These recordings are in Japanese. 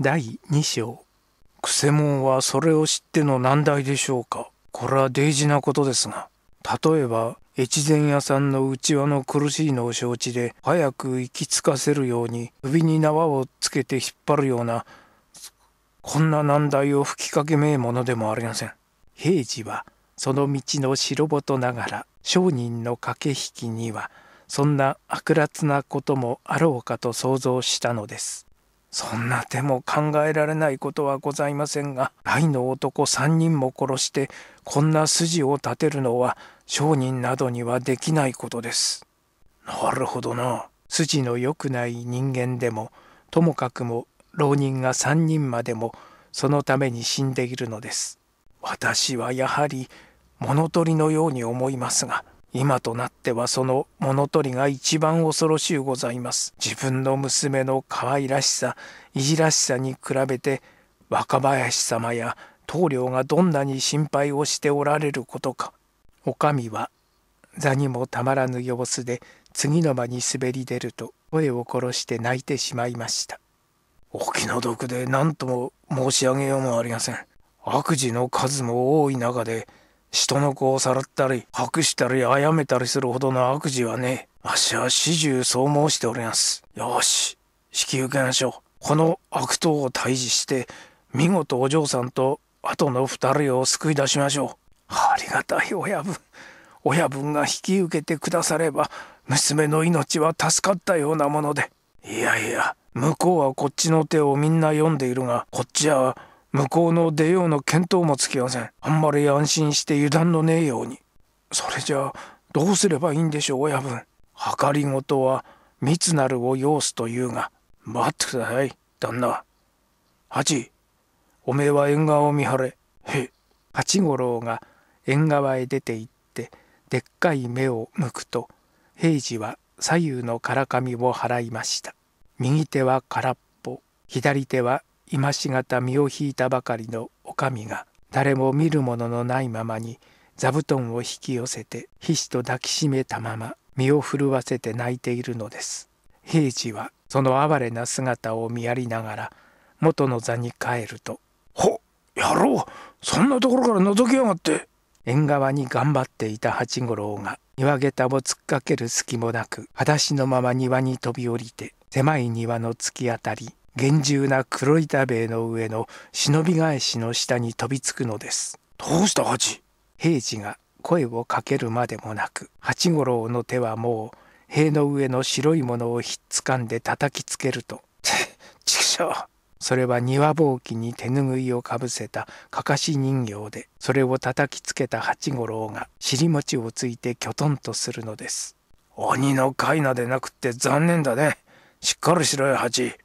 第2章くせ者はそれを知っての難題でしょうかこれは大事なことですが例えば越前屋さんの内輪の苦しいのを承知で早く行き着かせるように首に縄をつけて引っ張るようなこんな難題を吹きかけめえものでもありません平次はその道の白ぼとながら商人の駆け引きにはそんな悪辣なこともあろうかと想像したのですそんな手も考えられないことはございませんが愛の男三人も殺してこんな筋を立てるのは商人などにはできないことです。なるほどな。筋の良くない人間でもともかくも浪人が3人までもそのために死んでいるのです。私はやはり物取りのように思いますが。今となってはその物取りが一番恐ろしゅうございます。自分の娘の可愛らしさ、いじらしさに比べて、若林様や棟梁がどんなに心配をしておられることか。お上は、座にもたまらぬ様子で、次の間に滑り出ると、声を殺して泣いてしまいました。お気の毒で何とも申し上げようもありません。悪事の数も多い中で、人の子をさらったり、隠したり、殺めたりするほどの悪事はね、あっしは始終そう申しております。よし、引き受けましょう。この悪党を退治して、見事お嬢さんと後の二人を救い出しましょう。ありがたい親分。親分が引き受けてくだされば、娘の命は助かったようなもので。いやいや、向こうはこっちの手をみんな読んでいるが、こっちは向こうの出ようの見当もつきませんあんまり安心して油断のねえようにそれじゃあどうすればいいんでしょう親分計りごとは密なるを要すというが待ってください旦那八おめえは縁側を見張れへ八五郎が縁側へ出て行ってでっかい目を向くと平次は左右のからかみを払いました右手は空っぽ左手は今しがた身を引いたばかりの女将が誰も見るもののないままに座布団を引き寄せて皮脂と抱きしめたまま身を震わせて泣いているのです。平次はその哀れな姿を見やりながら元の座に帰ると「ほやろうそんなところから覗きやがって」縁側に頑張っていた八五郎が庭下駄を突っかける隙もなく裸足のまま庭に飛び降りて狭い庭の突き当たり厳重な黒板塀の上の忍び返しの下に飛びつくのです。どうしたハチ平次が声をかけるまでもなく八五郎の手はもう塀の上の白いものをひっつかんで叩きつけると「ちくしょう!」それは庭ぼうきに手ぬぐいをかぶせたかかし人形でそれを叩きつけた八五郎が尻餅をついてきょとんとするのです。鬼のかいなでなくって残念だね。しっかりしろよ八。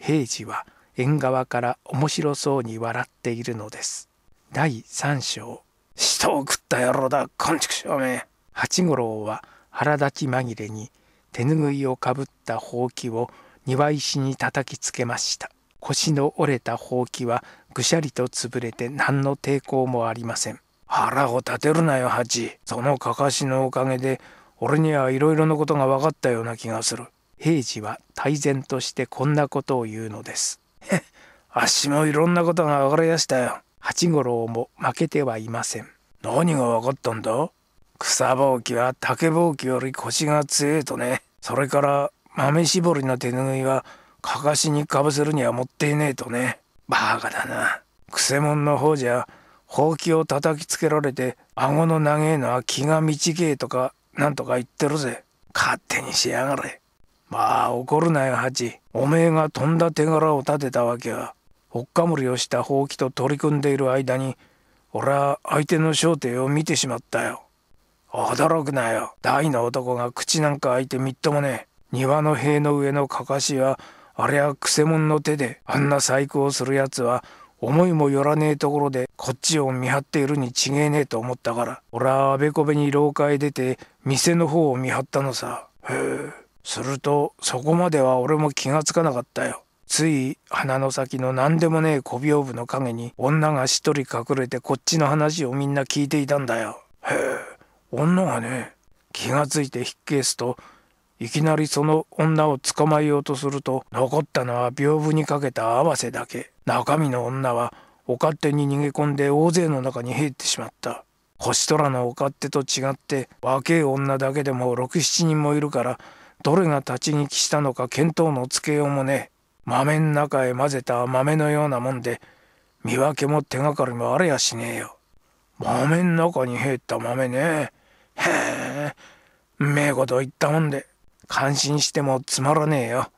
平次は縁側から面白そうに笑っているのです第三章「人を食った野郎だこんちくしょうめ」八五郎は腹立ち紛れに手ぬぐいをかぶったほうきを庭石に叩きつけました腰の折れたほうきはぐしゃりと潰れて何の抵抗もありません腹を立てるなよ八そのかかしのおかげで俺にはいろいろなことが分かったような気がする平次は泰然としてこんなことを言うのです。あっしもいろんなことが分かりやしたよ。八五郎も負けてはいません。何が分かったんだ草ぼうきは竹ぼうきより腰が強いとね。それから豆絞りの手ぬぐいはかかしにかぶせるにはもっていねえとね。バカだな。くせ者の方じゃほうきを叩きつけられて顎の長えのは気がちけえとかなんとか言ってるぜ。勝手にしやがれ。まあ怒るなよ八おめえがとんだ手柄を立てたわけはほっかむりをしたほうきと取り組んでいる間に俺は相手の焦点を見てしまったよ驚くなよ大の男が口なんか開いてみっともねえ庭の塀の上のかかしはあれはくせ者の手であんな細工をするやつは思いもよらねえところでこっちを見張っているに違えねえと思ったから俺はあべこべに廊下へ出て店の方を見張ったのさへえするとそこまでは俺も気がつかなかったよ。つい鼻の先の何でもねえ小屏風の陰に女が一人隠れてこっちの話をみんな聞いていたんだよ。へえ女がね気がついてひっけすといきなりその女を捕まえようとすると残ったのは屏風にかけた合わせだけ中身の女はお勝手に逃げ込んで大勢の中に入ってしまった星虎のお勝手と違って若え女だけでも67人もいるからどれが立ち聞きしたのか見当のつけようもね豆ん中へ混ぜた豆のようなもんで見分けも手がかりもあれやしねえよ豆ん中に入った豆ねへえうめえこと言ったもんで感心してもつまらねえよ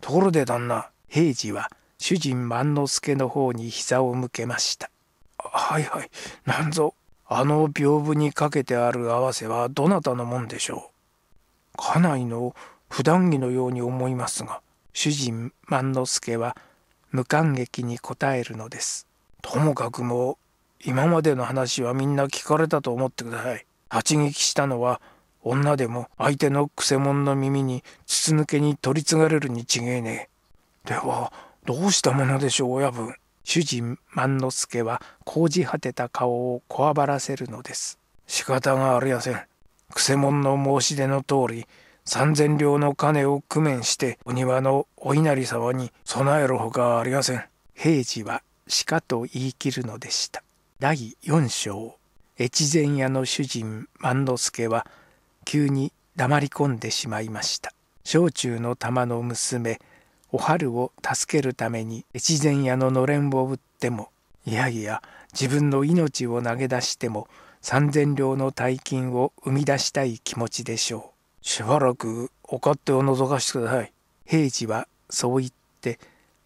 ところで旦那平次は主人万之助の方に膝を向けましたはいはいなんぞあの屏風にかけてある合わせはどなたのもんでしょう家内の普段着のように思いますが主人万之助は無感激に答えるのですともかくも今までの話はみんな聞かれたと思ってください立ち聞きしたのは女でも相手のくせ者の耳に筒抜けに取り継がれるに違えねえではどうしたものでしょう親分主人万之助はうじ果てた顔をこわばらせるのです仕方がありやせんくせ者の申し出の通り三千両の金を工面してお庭のお稲荷様に備えるほかありません平次は鹿と言い切るのでした第四章越前屋の主人万之助は急に黙り込んでしまいました小中の玉の娘お春を助けるために越前屋ののれんを打ってもいやいや自分の命を投げ出しても3,000両の大金を生み出したい気持ちでしょう。しばらくお勝手を覗かしてください。平次はそう言って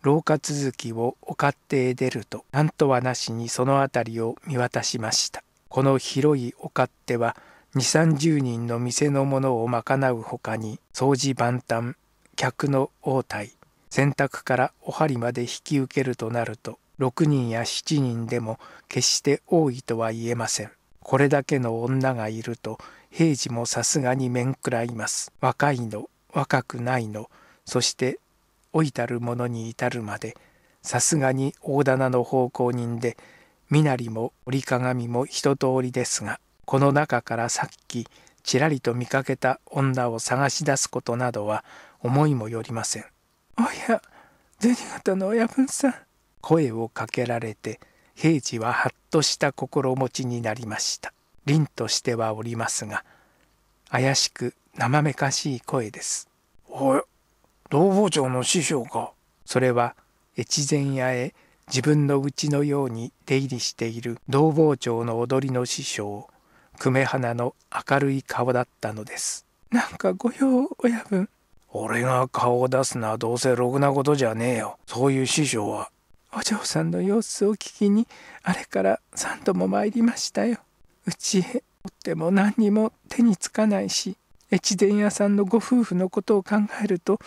廊下続きをお勝手へ出ると何とはなしにその辺りを見渡しました。この広いお勝手は2 3 0人の店のものを賄うほかに掃除万端客の応対洗濯からお針まで引き受けるとなると6人や7人でも決して多いとは言えません。これだけの女がいると平次もさすがに面食らいます若いの若くないのそして老いたる者に至るまでさすがに大棚の奉公人で身なりも折り鏡も一通りですがこの中からさっきちらりと見かけた女を探し出すことなどは思いもよりません。おや銭形の親分さん声をかけられて平次ははっとした心持ちになりました凛としてはおりますが怪しく生めかしい声ですおい道房長の師匠かそれは越前屋へ自分の家のように出入りしている道房長の踊りの師匠久米花の明るい顔だったのですなんかご用親分俺が顔を出すのはどうせろくなことじゃねえよそういう師匠はお嬢さんの様子を聞きにあれから三度も参りましたようちへとっても何にも手につかないし越前屋さんのご夫婦のことを考えると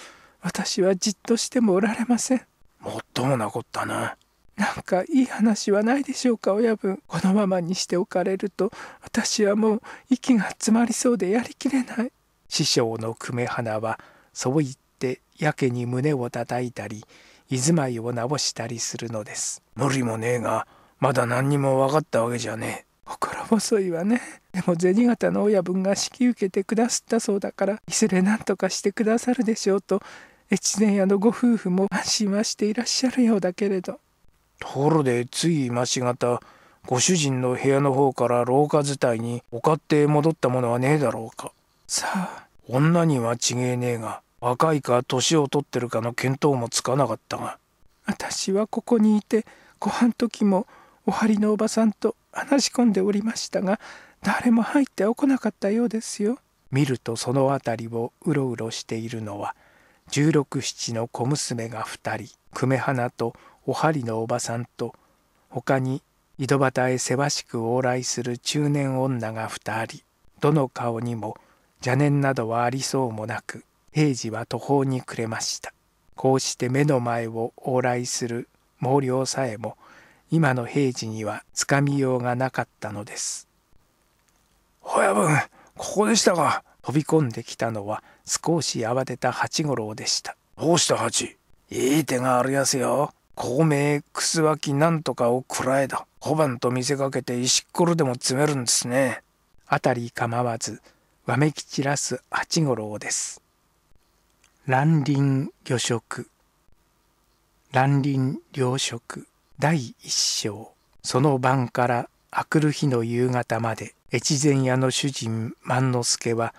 私はじっとしてもおられませんもっともなこったななんかいい話はないでしょうか親分このままにしておかれると私はもう息が詰まりそうでやりきれない師匠の久米花はそう言ってやけに胸をたたいたり居住まいを直したりするのです無理もねえがまだ何にも分かったわけじゃねえ心細いわねでも銭形の親分が引き受けてくだすったそうだからいずれ何とかしてくださるでしょうと越前屋のご夫婦も安心はしていらっしゃるようだけれどところでつい今しがたご主人の部屋の方から廊下伝いにお買って戻ったものはねえだろうかさあ女には違えねえが若いか年を取ってるかの見当もつかなかったが私はここにいてご飯時もお針のおばさんと話し込んでおりましたが誰も入っておこなかったようですよ。見るとその辺りをうろうろしているのは十六七の小娘が2人久米花とおはりのおばさんと他に井戸端へせわしく往来する中年女が2人どの顔にも邪念などはありそうもなく平次は途方に暮れましたこうして目の前を往来する毛量さえも今の平次にはつかみようがなかったのです親分ここでしたか飛び込んできたのは少し慌てた八五郎でしたどうした八いい手があるやすよ孔明楠脇なんとかをくらえだ小判と見せかけて石ころでも詰めるんですね辺り構わずわめき散らす八五郎です蘭林魚食乱林良食第一章その晩からあくる日の夕方まで越前屋の主人万之助は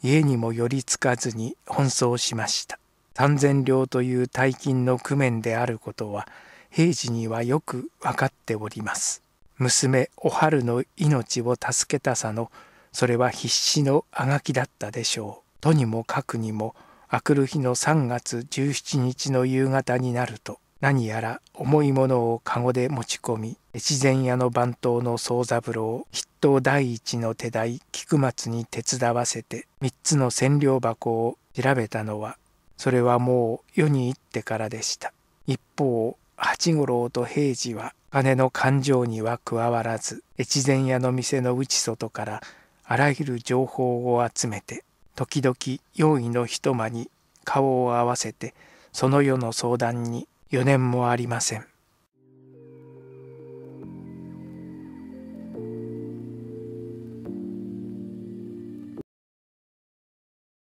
家にも寄りつかずに奔走しました三千両という大金の工面であることは平時にはよく分かっております娘お春の命を助けたさのそれは必死のあがきだったでしょうとにもかくにも明くる日の3月17日の夕方になると何やら重いものを籠で持ち込み越前屋の番頭の宗三郎筆頭第一の手代菊松に手伝わせて3つの千両箱を調べたのはそれはもう世に行ってからでした一方八五郎と平次は金の勘定には加わらず越前屋の店の内外からあらゆる情報を集めて時々用意の一間に顔を合わせてその世の相談に余念もありません。